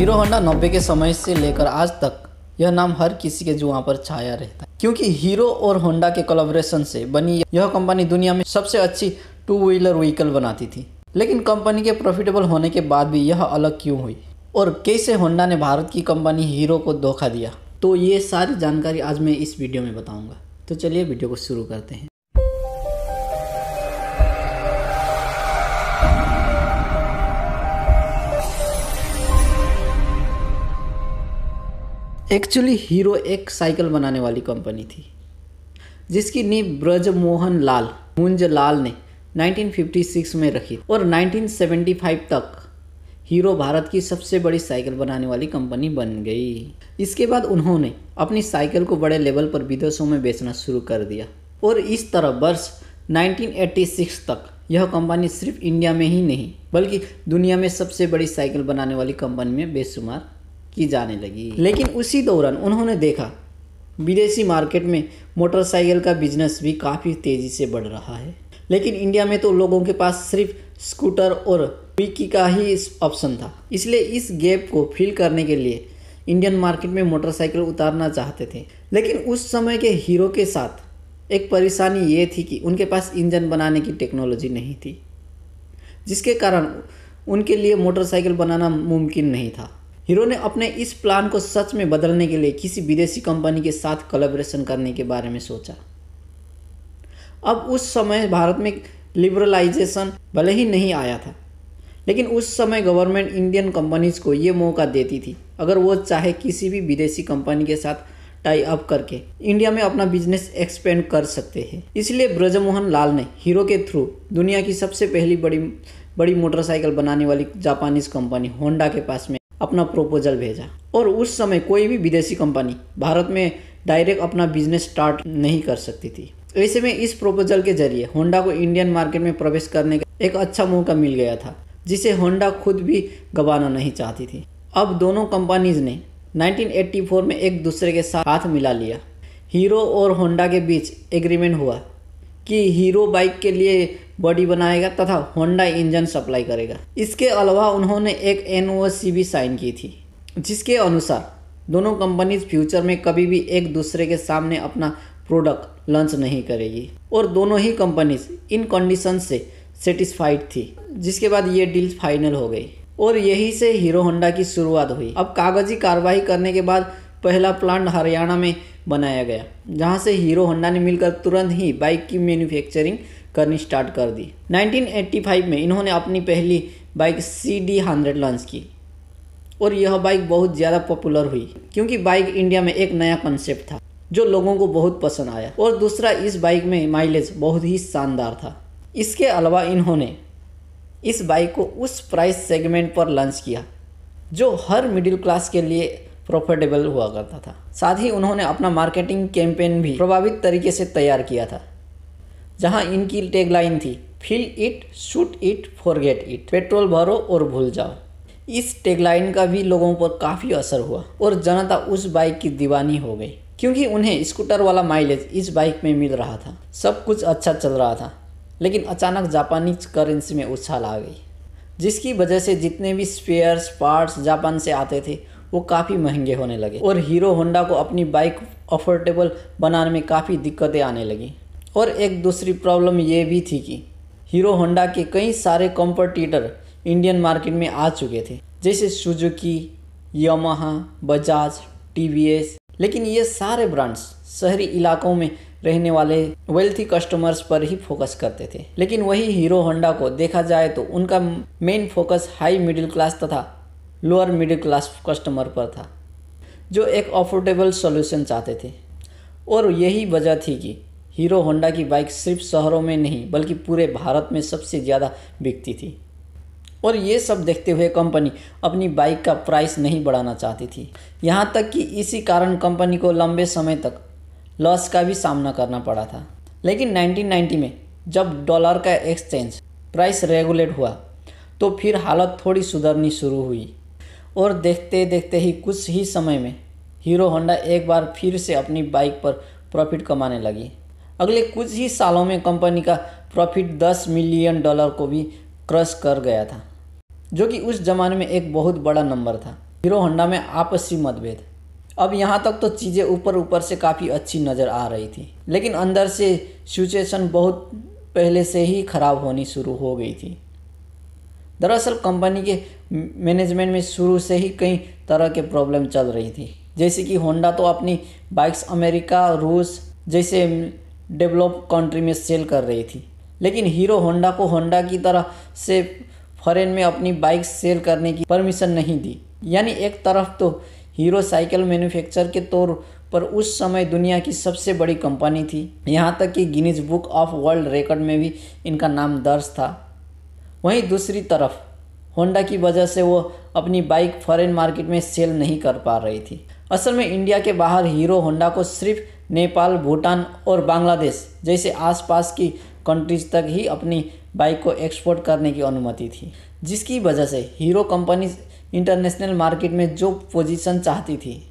hero Honda नब्बे के समय से लेकर आज तक यह नाम हर किसी के जुआ पर छाया रहता है क्योंकि हीरो और होंडा के कोलाबोरेशन से बनी यह कंपनी दुनिया में सबसे अच्छी टू व्हीलर व्हीकल बनाती थी लेकिन कंपनी के प्रॉफिटेबल होने के बाद भी यह अलग क्यों हुई और कैसे होंडा ने भारत की कंपनी हीरो को धोखा दिया तो ये सारी जानकारी आज मैं इस वीडियो में बताऊंगा तो चलिए वीडियो को शुरू करते हैं एक्चुअली हीरो एक साइकिल बनाने वाली कंपनी थी जिसकी नींव ब्रजमोहन लाल मुंज लाल ने 1956 में रखी और 1975 तक हीरो भारत की सबसे बड़ी साइकिल बनाने वाली कंपनी बन गई इसके बाद उन्होंने अपनी साइकिल को बड़े लेवल पर विदेशों में बेचना शुरू कर दिया और इस तरह वर्ष 1986 तक यह कंपनी सिर्फ इंडिया में ही नहीं बल्कि दुनिया में सबसे बड़ी साइकिल बनाने वाली कंपनी में बेशुमार की जाने लगी लेकिन उसी दौरान उन्होंने देखा विदेशी मार्केट में मोटरसाइकिल का बिजनेस भी काफ़ी तेज़ी से बढ़ रहा है लेकिन इंडिया में तो लोगों के पास सिर्फ स्कूटर और विकी का ही ऑप्शन था इसलिए इस गैप को फिल करने के लिए इंडियन मार्केट में मोटरसाइकिल उतारना चाहते थे लेकिन उस समय के हीरो के साथ एक परेशानी ये थी कि उनके पास इंजन बनाने की टेक्नोलॉजी नहीं थी जिसके कारण उनके लिए मोटरसाइकिल बनाना मुमकिन नहीं था हीरो ने अपने इस प्लान को सच में बदलने के लिए किसी विदेशी कंपनी के साथ कलेबरेशन करने के बारे में सोचा अब उस समय भारत में लिबरलाइजेशन भले ही नहीं आया था लेकिन उस समय गवर्नमेंट इंडियन कंपनीज को ये मौका देती थी अगर वो चाहे किसी भी विदेशी कंपनी के साथ टाई अप करके इंडिया में अपना बिजनेस एक्सपेंड कर सकते हैं इसलिए ब्रजमोहन लाल ने हीरो के थ्रू दुनिया की सबसे पहली बड़ी बड़ी मोटरसाइकिल बनाने वाली जापानीज कंपनी होंडा के पास में अपना प्रपोजल भेजा और उस समय कोई भी विदेशी कंपनी भारत में डायरेक्ट अपना बिजनेस स्टार्ट नहीं कर सकती थी ऐसे में इस प्रपोजल के जरिए होंडा को इंडियन मार्केट में प्रवेश करने का एक अच्छा मौका मिल गया था जिसे होंडा खुद भी गंवाना नहीं चाहती थी अब दोनों कंपनीज ने 1984 में एक दूसरे के साथ हाथ मिला लिया हीरो और होंडा के बीच एग्रीमेंट हुआ कि हीरो बाइक के लिए बॉडी बनाएगा तथा होंडा इंजन सप्लाई करेगा इसके अलावा उन्होंने एक एन भी साइन की थी जिसके अनुसार दोनों कंपनीज फ्यूचर में कभी भी एक दूसरे के सामने अपना प्रोडक्ट लॉन्च नहीं करेगी और दोनों ही कंपनीज इन कंडीशन से सेटिस्फाइड थी जिसके बाद ये डील फाइनल हो गई और यही से हीरो होंडा की शुरुआत हुई अब कागजी कार्रवाई करने के बाद पहला प्लांट हरियाणा में बनाया गया जहां से हीरो होंडा ने मिलकर तुरंत ही बाइक की मैन्युफैक्चरिंग करनी स्टार्ट कर दी 1985 में इन्होंने अपनी पहली bike C D hundred launch की और यह बाइक बहुत ज़्यादा पॉपुलर हुई क्योंकि बाइक इंडिया में एक नया कंसेप्ट था जो लोगों को बहुत पसंद आया और दूसरा इस बाइक में माइलेज बहुत ही शानदार था इसके अलावा इन्होंने इस बाइक को उस प्राइस सेगमेंट पर लॉन्च किया जो हर मिडिल क्लास के लिए प्रॉफिटेबल हुआ करता था साथ ही उन्होंने अपना मार्केटिंग कैंपेन भी प्रभावित तरीके से तैयार किया था जहां इनकी टैगलाइन थी fill it shut it forget it petrol भरो और भूल जाओ इस टैगलाइन का भी लोगों पर काफ़ी असर हुआ और जनता उस बाइक की दीवानी हो गई क्योंकि उन्हें स्कूटर वाला माइलेज इस बाइक में मिल रहा था सब कुछ अच्छा चल रहा था लेकिन अचानक जापानी करेंसी में उछाल आ गई जिसकी वजह से जितने भी स्पेयर्स पार्ट्स जापान से आते थे वो काफ़ी महंगे होने लगे और हीरो होंडा को अपनी बाइक अफोर्डेबल बनाने में काफ़ी दिक्कतें आने लगी और एक दूसरी प्रॉब्लम ये भी थी कि हीरो होंडा के कई सारे कॉम्पटिटर इंडियन मार्केट में आ चुके थे जैसे सुजुकी यमहा बजाज टी लेकिन ये सारे ब्रांड्स शहरी इलाकों में रहने वाले वेल्थी कस्टमर्स पर ही फोकस करते थे लेकिन वही हीरो होंडा को देखा जाए तो उनका main focus high middle class तथा लोअर मिडिल क्लास कस्टमर पर था जो एक अफोर्डेबल सॉल्यूशन चाहते थे और यही वजह थी कि हीरो होंडा की बाइक सिर्फ शहरों में नहीं बल्कि पूरे भारत में सबसे ज़्यादा बिकती थी और ये सब देखते हुए कंपनी अपनी बाइक का प्राइस नहीं बढ़ाना चाहती थी यहाँ तक कि इसी कारण कंपनी को लंबे समय तक लॉस का भी सामना करना पड़ा था लेकिन 1990 में जब डॉलर का एक्सचेंज प्राइस रेगुलेट हुआ तो फिर हालत थोड़ी सुधरनी शुरू हुई और देखते देखते ही कुछ ही समय में हीरो होंडा एक बार फिर से अपनी बाइक पर प्रॉफिट कमाने लगी अगले कुछ ही सालों में कंपनी का प्रॉफिट 10 मिलियन डॉलर को भी क्रश कर गया था जो कि उस ज़माने में एक बहुत बड़ा नंबर था हीरो होंडा में आपसी मतभेद अब यहाँ तक तो चीज़ें ऊपर ऊपर से काफ़ी अच्छी नज़र आ रही थी लेकिन अंदर से सिचुएशन बहुत पहले से ही ख़राब होनी शुरू हो गई थी दरअसल कंपनी के मैनेजमेंट में शुरू से ही कई तरह के प्रॉब्लम चल रही थी जैसे कि होंडा तो अपनी बाइक्स अमेरिका रूस जैसे डेवलप कंट्री में सेल कर रही थी लेकिन हीरो होंडा को होंडा की तरह से फॉरेन में अपनी बाइक सेल करने की परमिशन नहीं दी यानी एक तरफ तो हीरो साइकिल मैन्युफैक्चर के तौर पर उस समय दुनिया की सबसे बड़ी कंपनी थी यहाँ तक कि Guinness book of world record में भी इनका नाम दर्ज था वहीं दूसरी तरफ होंडा की वजह से वो अपनी बाइक फॉरेन मार्केट में सेल नहीं कर पा रही थी असल में इंडिया के बाहर हीरो होंडा को सिर्फ नेपाल भूटान और बांग्लादेश जैसे आसपास की कंट्रीज तक ही अपनी बाइक को एक्सपोर्ट करने की अनुमति थी जिसकी वजह से हीरो कंपनी इंटरनेशनल मार्केट में जो पोजीशन चाहती थी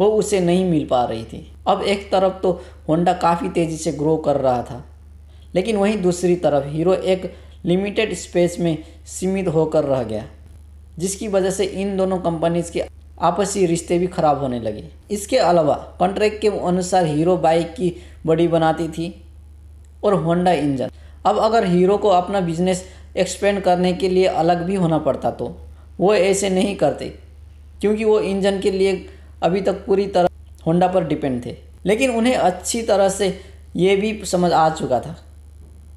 वो उसे नहीं मिल पा रही थी अब एक तरफ तो होंडा काफ़ी तेज़ी से ग्रो कर रहा था लेकिन वहीं दूसरी तरफ हीरो एक लिमिटेड स्पेस में सीमित होकर रह गया जिसकी वजह से इन दोनों कंपनीज़ के आपसी रिश्ते भी ख़राब होने लगे इसके अलावा कॉन्ट्रैक्ट के अनुसार हीरो बाइक की बॉडी बनाती थी और होंडा इंजन अब अगर हीरो को अपना बिजनेस एक्सपेंड करने के लिए अलग भी होना पड़ता तो वो ऐसे नहीं करते क्योंकि वो इंजन के लिए अभी तक पूरी तरह होंडा पर डिपेंड थे लेकिन उन्हें अच्छी तरह से ये भी समझ आ चुका था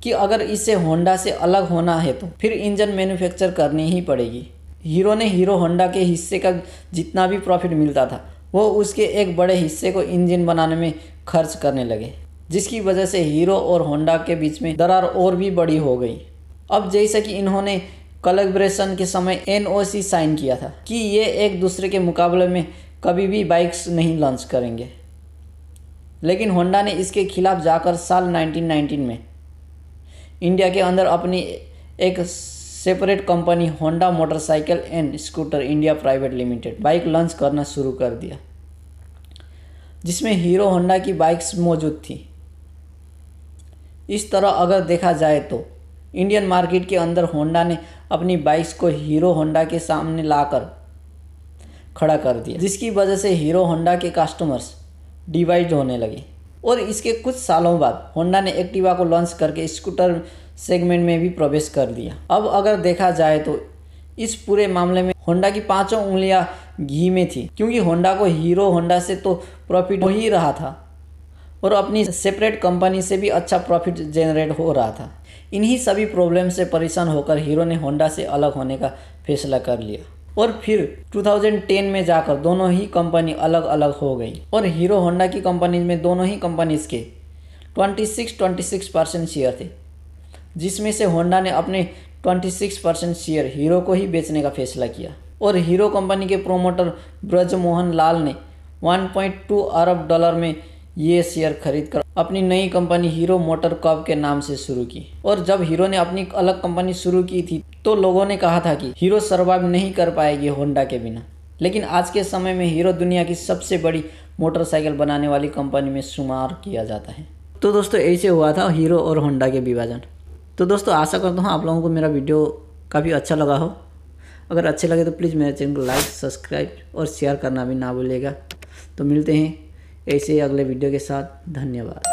कि अगर इसे होंडा से अलग होना है तो फिर इंजन मैन्युफैक्चर करनी ही पड़ेगी हीरो ने हीरो होंडा के हिस्से का जितना भी प्रॉफिट मिलता था वो उसके एक बड़े हिस्से को इंजन बनाने में खर्च करने लगे जिसकी वजह से हीरो और होंडा के बीच में दरार और भी बड़ी हो गई अब जैसे कि इन्होंने कलेब्रेशन के समय एन साइन किया था कि ये एक दूसरे के मुकाबले में कभी भी बाइक्स नहीं लॉन्च करेंगे लेकिन होंडा ने इसके खिलाफ जाकर साल 1919 में इंडिया के अंदर अपनी एक separate company Honda motorcycle and scooter India private limited bike launch करना शुरू कर दिया जिसमें हीरो होंडा की बाइक्स मौजूद थी इस तरह अगर देखा जाए तो इंडियन मार्केट के अंदर होंडा ने अपनी बाइक्स को हीरो होंडा के सामने लाकर खड़ा कर दिया जिसकी वजह से हीरो होंडा के कस्टमर्स डिवाइड होने लगे और इसके कुछ सालों बाद होंडा ने एक्टिवा को लॉन्च करके स्कूटर सेगमेंट में भी प्रवेश कर लिया अब अगर देखा जाए तो इस पूरे मामले में होंडा की पांचों उंगलियां घी में थी क्योंकि होंडा को हीरो होंडा से तो प्रॉफिट हो ही रहा था और अपनी सेपरेट कंपनी से भी अच्छा प्रॉफिट जनरेट हो रहा था इन्हीं सभी प्रॉब्लम से परेशान होकर हीरो ने होंडा से अलग होने का फैसला कर लिया और फिर 2010 में जाकर दोनों ही कंपनी अलग अलग हो गई और हीरो होंडा की कंपनीज में दोनों ही कंपनीज के 26 26 परसेंट शेयर थे जिसमें से होंडा ने अपने 26 परसेंट शेयर हीरो को ही बेचने का फैसला किया और हीरो कंपनी के प्रोमोटर ब्रजमोहन लाल ने 1.2 अरब डॉलर में ये शेयर खरीद कर अपनी नई कंपनी हीरो मोटर कॉप के नाम से शुरू की और जब हीरो ने अपनी अलग कंपनी शुरू की थी तो लोगों ने कहा था कि हीरो सर्वाइव नहीं कर पाएगी होंडा के बिना लेकिन आज के समय में हीरो दुनिया की सबसे बड़ी मोटरसाइकिल बनाने वाली कंपनी में शुमार किया जाता है तो दोस्तों ऐसे हुआ था हीरो और होंडा के विभाजन तो दोस्तों आशा करता हूँ आप लोगों को मेरा वीडियो काफ़ी अच्छा लगा हो अगर अच्छे लगे तो प्लीज़ मेरे चैनल को लाइक सब्सक्राइब और शेयर करना भी ना भूलेगा तो मिलते हैं ऐसे अगले वीडियो के साथ धन्यवाद